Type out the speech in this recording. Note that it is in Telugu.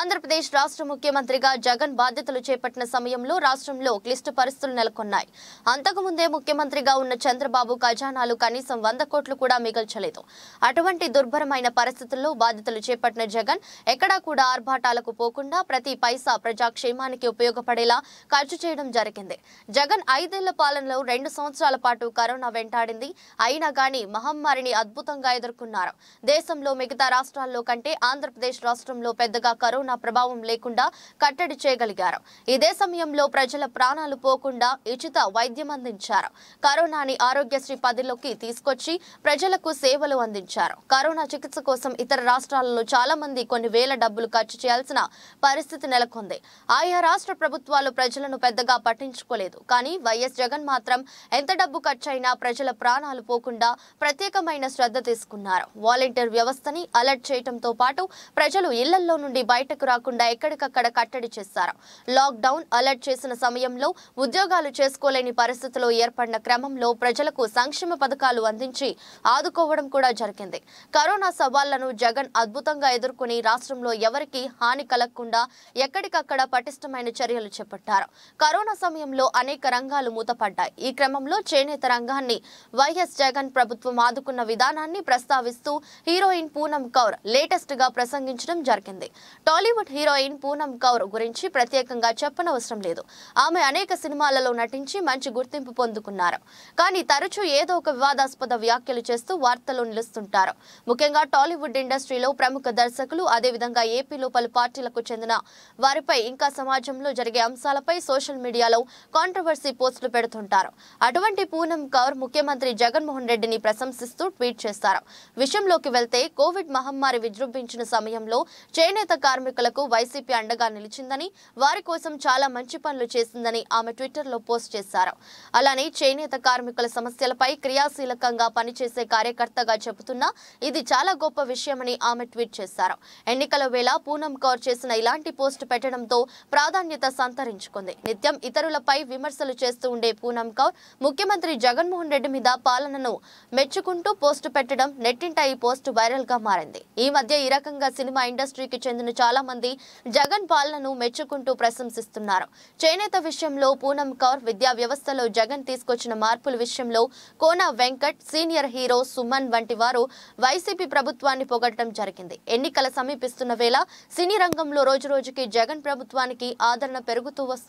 ఆంధ్రప్రదేశ్ రాష్ట్ర ముఖ్యమంత్రిగా జగన్ బాధ్యతలు చేపట్టిన సమయంలో రాష్ట్రంలో క్లిష్ట పరిస్థితులు నెలకొన్నాయి అంతకుముందే ముఖ్యమంత్రిగా ఉన్న చంద్రబాబు ఖజానాలు కనీసం వంద కోట్లు కూడా మిగల్చలేదు అటువంటి దుర్భరమైన పరిస్థితుల్లో బాధ్యతలు చేపట్టిన జగన్ ఎక్కడా కూడా ఆర్భాటాలకు పోకుండా ప్రతి పైసా ప్రజాక్షేమానికి ఉపయోగపడేలా ఖర్చు చేయడం జరిగింది జగన్ ఐదేళ్ల పాలనలో రెండు సంవత్సరాల పాటు కరోనా వెంటాడింది అయినా గానీ మహమ్మారిని అద్భుతంగా ఎదుర్కొన్నారు దేశంలో మిగతా రాష్ట్రాల్లో కంటే ఆంధ్రప్రదేశ్ రాష్ట్రంలో పెద్దగా కరోనా కరోనా ప్రభావం లేకుండా కట్టడి చేయగలిగారు ఇదే సమయంలో ప్రజల ప్రాణాలు పోకుండా ఉచిత వైద్యం అందించారు కరోనాని ఆరోగ్యశ్రీ పదిలోకి తీసుకొచ్చి ప్రజలకు సేవలు అందించారు కరోనా చికిత్స కోసం ఇతర రాష్ట్రాలలో చాలా మంది కొన్ని వేల డబ్బులు ఖర్చు చేయాల్సిన పరిస్థితి నెలకొంది ఆయా రాష్ట్ర ప్రభుత్వాలు ప్రజలను పెద్దగా పట్టించుకోలేదు కానీ వైఎస్ జగన్ మాత్రం ఎంత డబ్బు ఖర్చైనా ప్రజల ప్రాణాలు పోకుండా ప్రత్యేకమైన శ్రద్ధ తీసుకున్నారు వాలంటీర్ వ్యవస్థని అలర్ట్ చేయడంతో పాటు ప్రజలు ఇళ్లలో నుండి బయట బయటకు రాకుండా ఎక్కడికక్కడ కట్టడి చేశారు లాక్డౌన్ అలర్ట్ చేసిన సమయంలో ఉద్యోగాలు చేసుకోలేని పరిస్థితిలో ఏర్పడిన క్రమంలో ప్రజలకు సంక్షేమ పథకాలు అందించి ఆదుకోవడం కూడా జరిగింది కరోనా సవాళ్లను జగన్ అద్భుతంగా ఎదుర్కొని రాష్ట్రంలో ఎవరికీ హాని కలగకుండా ఎక్కడికక్కడ పటిష్టమైన చర్యలు చేపట్టారు కరోనా సమయంలో అనేక రంగాలు మూతపడ్డాయి ఈ క్రమంలో చేనేత రంగాన్ని వైఎస్ జగన్ ప్రభుత్వం ఆదుకున్న విధానాన్ని ప్రస్తావిస్తూ హీరోయిన్ పూనం కౌర్ లేటెస్ట్ గా ప్రసంగించడం జరిగింది టాలీవుడ్ హీరోయిన్ పూనం కౌర్ గురించి ప్రత్యేకంగా చెప్పనవసరం లేదు ఆమె అనేక సినిమాలలో నటించి మంచి గుర్తింపు పొందుకున్నారు కానీ తరచూ ఏదో ఒక వివాదాస్పద వ్యాఖ్యలు చేస్తూ వార్తలు నిలుస్తుంటారు ముఖ్యంగా టాలీవుడ్ ఇండస్ట్రీలో ప్రముఖ దర్శకులు అదేవిధంగా ఏపీలో పలు పార్టీలకు చెందిన వారిపై ఇంకా సమాజంలో జరిగే అంశాలపై సోషల్ మీడియాలో కాంట్రవర్సీ పోస్టులు పెడుతుంటారు అటువంటి పూనం కౌర్ ముఖ్యమంత్రి జగన్మోహన్ రెడ్డిని ప్రశంసిస్తూ ట్వీట్ చేస్తారు విషయంలోకి వెళ్తే కోవిడ్ మహమ్మారి విజృంభించిన సమయంలో చేనేత కార్మికులు కార్మికులకు వైసీపీ అండగా నిలిచిందని వారి కోసం చాలా మంచి పనులు చేసిందని ఆమె ట్విట్టర్లో పోస్ట్ చేశారు అలానే చేనేత కార్మికుల సమస్యలపై క్రియాశీలకంగా పనిచేసే కార్యకర్తగా చెబుతున్నా ఇది చాలా గొప్ప విషయమని ఆమె ట్వీట్ చేశారు ఎన్నికల వేళ పూనం కౌర్ చేసిన ఇలాంటి పోస్ట్ పెట్టడంతో ప్రాధాన్యత సంతరించుకుంది నిత్యం ఇతరులపై విమర్శలు చేస్తూ ఉండే పూనం కౌర్ ముఖ్యమంత్రి జగన్మోహన్ రెడ్డి మీద పాలనను మెచ్చుకుంటూ పోస్టు పెట్టడం నెట్టింట ఈ పోస్టు వైరల్ గా మారింది ఈ మధ్య ఈ రకంగా సినిమా ఇండస్ట్రీకి చెందిన చాలా చాలా మంది జగన్ పాలనను మెచ్చుకుంటూ ప్రశంసిస్తున్నారు చేనేత విషయంలో పూనం కౌర్ విద్యా వ్యవస్థలో జగన్ తీసుకొచ్చిన మార్పుల విషయంలో కోన వెంకట్ సీనియర్ హీరో సుమన్ వంటి వారు వైసీపీ ప్రభుత్వాన్ని పొగడటం జరిగింది ఎన్నికల సమీపిస్తున్న వేళ సినీ రంగంలో రోజురోజుకి జగన్ ప్రభుత్వానికి ఆదరణ పెరుగుతూ వస్తుంది